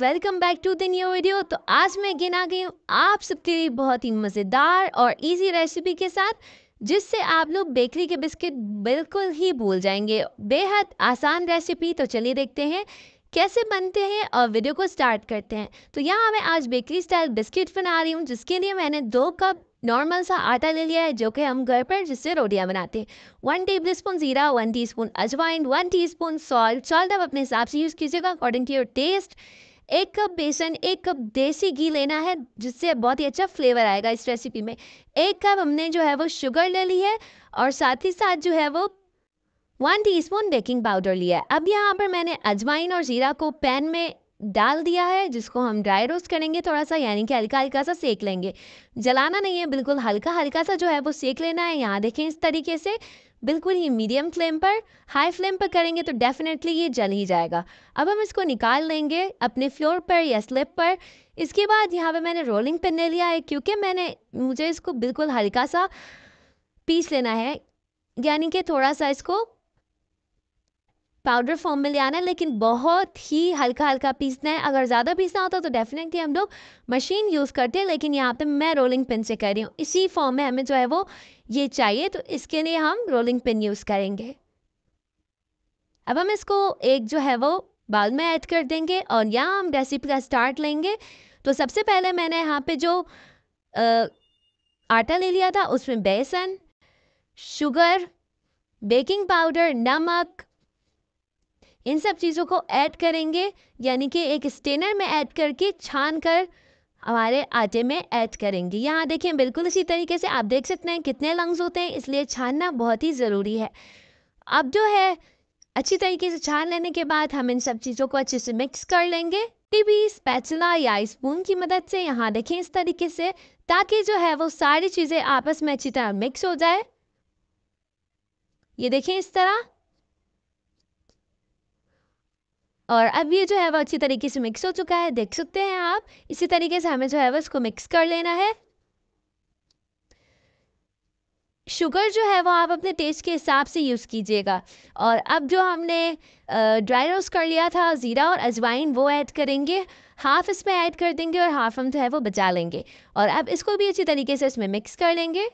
welcome back to the new video तो आज मैं अगेन आ गई हूँ आप सबके लिए बहुत ही मज़ेदार और इजी रेसिपी के साथ जिससे आप लोग बेकरी के बिस्किट बिल्कुल ही भूल जाएंगे बेहद आसान रेसिपी तो चलिए देखते हैं कैसे बनते हैं और वीडियो को स्टार्ट करते हैं तो यहाँ मैं आज बेकरी स्टाइल बिस्किट बना रही हूँ जिसके लिए मैंने दो कप नॉर्मल सा आटा ले लिया है जो कि हम घर पर जिससे रोटियाँ बनाते हैं वन टेबल स्पून ज़ीरा वन टी स्पून अजवाइन one teaspoon salt salt आप अपने हिसाब से यूज़ कीजिएगा अकॉर्डिंग टू योर टेस्ट एक कप बेसन एक कप देसी घी लेना है जिससे बहुत ही अच्छा फ्लेवर आएगा इस रेसिपी में एक कप हमने जो है वो शुगर ले ली है और साथ ही साथ जो है वो वन स्पून बेकिंग पाउडर लिया है अब यहाँ पर मैंने अजवाइन और ज़ीरा को पैन में डाल दिया है जिसको हम ड्राई रोस्ट करेंगे थोड़ा सा यानी कि हल्का हल्का सा सेक लेंगे जलाना नहीं है बिल्कुल हल्का हल्का सा जो है वो सेक लेना है यहाँ देखें इस तरीके से बिल्कुल ही मीडियम फ्लेम पर हाई फ्लेम पर करेंगे तो डेफिनेटली ये जल ही जाएगा अब हम इसको निकाल लेंगे अपने फ्लोर पर या स्लिप पर इसके बाद यहाँ पे मैंने रोलिंग पिन ले लिया है क्योंकि मैंने मुझे इसको बिल्कुल हल्का सा पीस लेना है यानी कि थोड़ा सा इसको पाउडर फॉर्म में ले आना है लेकिन बहुत ही हल्का हल्का पीसना है अगर ज़्यादा पीसना होता तो डेफिनेटली हम लोग मशीन यूज़ करते हैं लेकिन यहाँ पे मैं रोलिंग पिन से कर रही हूँ इसी फॉर्म में हमें जो है वो ये चाहिए तो इसके लिए हम रोलिंग पिन यूज़ करेंगे अब हम इसको एक जो है वो बाल में ऐड कर देंगे और यहाँ हम रेसिपी का स्टार्ट लेंगे तो सबसे पहले मैंने यहाँ पर जो आ, आटा ले लिया था उसमें बेसन शुगर बेकिंग पाउडर नमक इन सब चीज़ों को ऐड करेंगे यानी कि एक स्टेनर में ऐड करके छान कर हमारे आटे में ऐड करेंगे यहाँ देखें बिल्कुल इसी तरीके से आप देख सकते हैं कितने लंग्स होते हैं इसलिए छानना बहुत ही ज़रूरी है अब जो है अच्छी तरीके से छान लेने के बाद हम इन सब चीज़ों को अच्छे से मिक्स कर लेंगे भी स्पैचुला या स्पून की मदद से यहाँ देखें इस तरीके से ताकि जो है वो सारी चीज़ें आपस में अच्छी तरह मिक्स हो जाए ये देखें इस तरह और अब ये जो है वो अच्छी तरीके से मिक्स हो चुका है देख सकते हैं आप इसी तरीके से हमें जो है वो इसको मिक्स कर लेना है शुगर जो है वो आप अपने टेस्ट के हिसाब से यूज़ कीजिएगा और अब जो हमने ड्राई रोस्ट कर लिया था ज़ीरा और अजवाइन वो ऐड करेंगे हाफ़ इसमें ऐड कर देंगे और हाफ़ हम जो है वो बचा लेंगे और अब इसको भी अच्छी तरीके से इसमें मिक्स कर लेंगे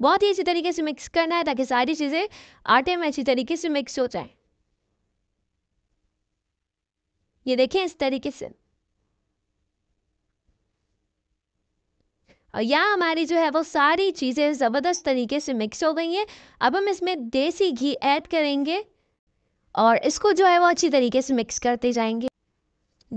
बहुत ही अच्छी तरीके से मिक्स करना है ताकि सारी चीज़ें आटे में अच्छी तरीके से मिक्स हो जाएँ ये देखें इस तरीके से और यहाँ हमारी जो है वो सारी चीज़ें ज़बरदस्त तरीके से मिक्स हो गई हैं अब हम इसमें देसी घी ऐड करेंगे और इसको जो है वो अच्छी तरीके से मिक्स करते जाएंगे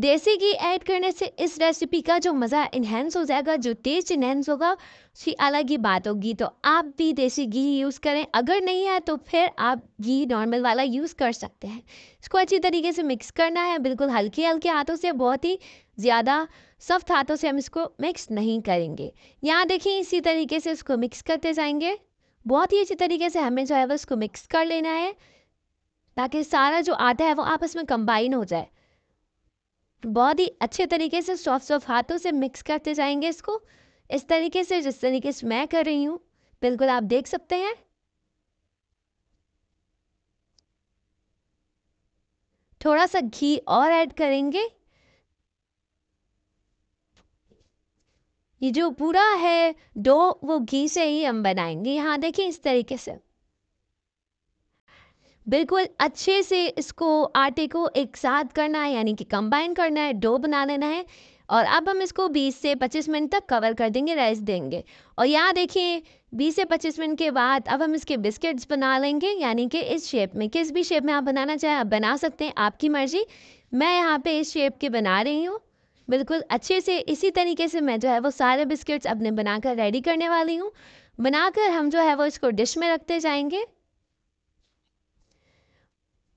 देसी घी ऐड करने से इस रेसिपी का जो मज़ा इन्हेंस हो जाएगा जो टेस्ट इन्हेंस होगा उसकी अलग ही बात होगी तो आप भी देसी घी यूज़ करें अगर नहीं है तो फिर आप घी नॉर्मल वाला यूज़ कर सकते हैं इसको अच्छी तरीके से मिक्स करना है बिल्कुल हल्के हल्के हाथों से बहुत ही ज़्यादा सख्त हाथों से हम इसको मिक्स नहीं करेंगे यहाँ देखिए इसी तरीके से इसको मिक्स करते जाएंगे बहुत ही अच्छी तरीके से हमें जो है वो इसको मिक्स कर लेना है ताकि सारा जो आटा है वो आपस में कंबाइन हो जाए बहुत ही अच्छे तरीके से सॉफ्ट सॉफ्ट हाथों से मिक्स करते जाएंगे इसको इस तरीके से जिस तरीके से मैं कर रही हूँ बिल्कुल आप देख सकते हैं थोड़ा सा घी और ऐड करेंगे ये जो पूरा है डो वो घी से ही हम बनाएंगे यहाँ देखिए इस तरीके से बिल्कुल अच्छे से इसको आटे को एक साथ करना है यानी कि कंबाइन करना है डो बना लेना है और अब हम इसको 20 से 25 मिनट तक कवर कर देंगे रेस्ट देंगे और यहाँ देखिए 20 से 25 मिनट के बाद अब हम इसके बिस्किट्स बना लेंगे यानी कि इस शेप में किस भी शेप में आप बनाना चाहें आप बना सकते हैं आपकी मर्ज़ी मैं यहाँ पे इस शेप के बना रही हूँ बिल्कुल अच्छे से इसी तरीके से मैं जो है वो सारे बिस्किट्स अपने बनाकर रेडी करने वाली हूँ बनाकर हम जो है वो इसको डिश में रखते जाएंगे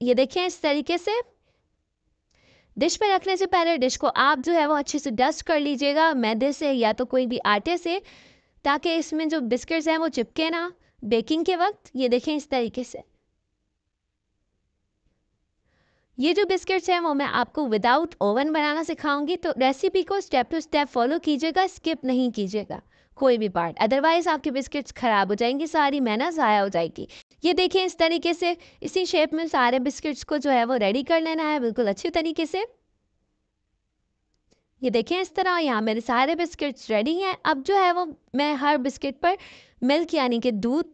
ये देखें इस तरीके से डिश पर रखने से पहले डिश को आप जो है वो अच्छे से डस्ट कर लीजिएगा मैदे से या तो कोई भी आटे से ताकि इसमें जो बिस्किट्स हैं वो चिपके ना बेकिंग के वक्त ये देखें इस तरीके से ये जो बिस्किट्स हैं वो मैं आपको विदाउट ओवन बनाना सिखाऊंगी तो रेसिपी को स्टेप टू स्टेप फॉलो कीजिएगा स्किप नहीं कीजिएगा कोई भी पार्ट अदरवाइज़ आपके बिस्किट्स ख़राब हो जाएंगे सारी मेहनत ज़ाया हो जाएगी ये देखिए इस तरीके से इसी शेप में सारे बिस्किट्स को जो है वो रेडी कर लेना है बिल्कुल अच्छी तरीके से ये देखें इस तरह यहाँ मेरे सारे बिस्किट्स रेडी हैं अब जो है वो मैं हर बिस्किट पर मिल्क यानी कि दूध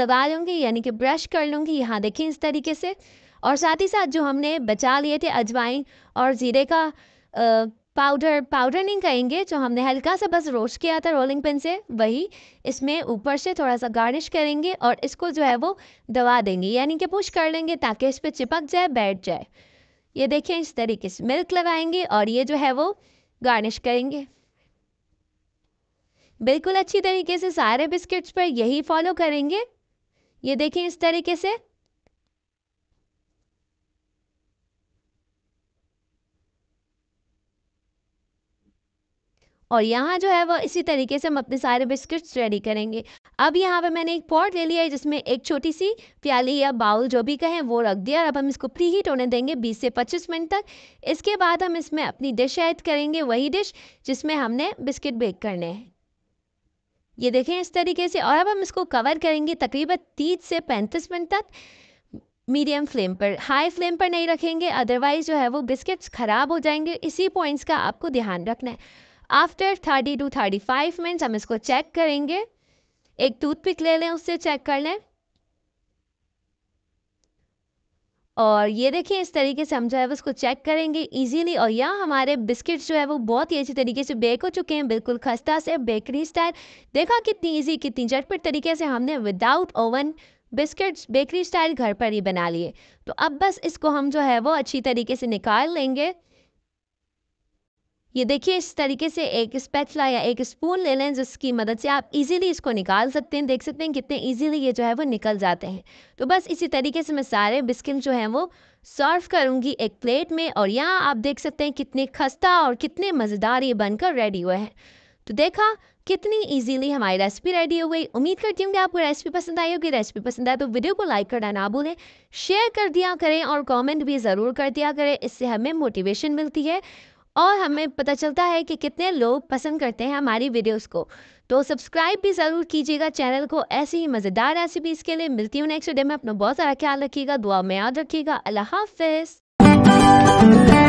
लगा लूँगी यानी कि ब्रश कर लूँगी यहाँ देखें इस तरीके से और साथ ही साथ जो हमने बचा लिए थे अजवाइन और ज़ीरे का आ, पाउडर पाउडर नहीं कहेंगे जो हमने हल्का सा बस रोस्ट किया था रोलिंग पिन से वही इसमें ऊपर से थोड़ा सा गार्निश करेंगे और इसको जो है वो दबा देंगे यानी कि पुश कर लेंगे ताकि इस पर चिपक जाए बैठ जाए ये देखें इस तरीके से मिल्क लगाएंगे और ये जो है वो गार्निश करेंगे बिल्कुल अच्छी तरीके से सारे बिस्किट्स पर यही फॉलो करेंगे ये देखें इस तरीके से और यहाँ जो है वह इसी तरीके से हम अपने सारे बिस्किट्स रेडी करेंगे अब यहाँ पे मैंने एक पॉट ले लिया है जिसमें एक छोटी सी प्याली या बाउल जो भी कहें वो रख दिया और अब हम इसको प्री हीट होने देंगे 20 से 25 मिनट तक इसके बाद हम इसमें अपनी डिश ऐड करेंगे वही डिश जिसमें हमने बिस्किट बेक करने हैं ये देखें इस तरीके से और अब हम इसको कवर करेंगे तकरीबन तीस से पैंतीस मिनट तक मीडियम फ्लेम पर हाई फ्लेम पर नहीं रखेंगे अदरवाइज़ जो है वो बिस्किट्स ख़राब हो जाएंगे इसी पॉइंट्स का आपको ध्यान रखना है after thirty to thirty five minutes हम इसको चेक करेंगे एक टूथपिक ले लें उससे चेक कर लें और ये देखिए इस तरीके से हम जो है वो उसको चेक करेंगे इजीली और यहाँ हमारे बिस्किट्स जो है वो बहुत ही अच्छी तरीके से बेक हो चुके हैं बिल्कुल खस्ता से बेकरी स्टाइल देखा कितनी इजी कितनी झटपट तरीके से हमने without oven biscuits bakery style घर पर ही बना लिए तो अब बस इसको हम जो है वो अच्छी तरीके से निकाल लेंगे ये देखिए इस तरीके से एक स्पैचला या एक स्पून ले लें जिसकी मदद से आप इजीली इसको निकाल सकते हैं देख सकते हैं कितने इजीली ये जो है वो निकल जाते हैं तो बस इसी तरीके से मैं सारे बिस्किट जो हैं वो सर्व करूँगी एक प्लेट में और यहाँ आप देख सकते हैं कितने खस्ता और कितने मज़ेदार ये बनकर रेडी हुए हैं तो देखा कितनी इजीली हमारी रेसिपी रेडी हो गई उम्मीद करती हूँ कि आपको रेसिपी पसंद आई होगी रेसिपी पसंद आए तो वीडियो को लाइक करना ना भूलें शेयर कर दिया करें और कमेंट भी ज़रूर कर दिया करें इससे हमें मोटिवेशन मिलती है और हमें पता चलता है कि कितने लोग पसंद करते हैं हमारी वीडियोस को तो सब्सक्राइब भी ज़रूर कीजिएगा चैनल को ऐसी ही मज़ेदार रेसिपीज़ के लिए मिलती हूँ नेक्स्ट डे में अपना बहुत सारा ख्याल रखिएगा दुआ में याद रखिएगा अल्लाह हाफिज़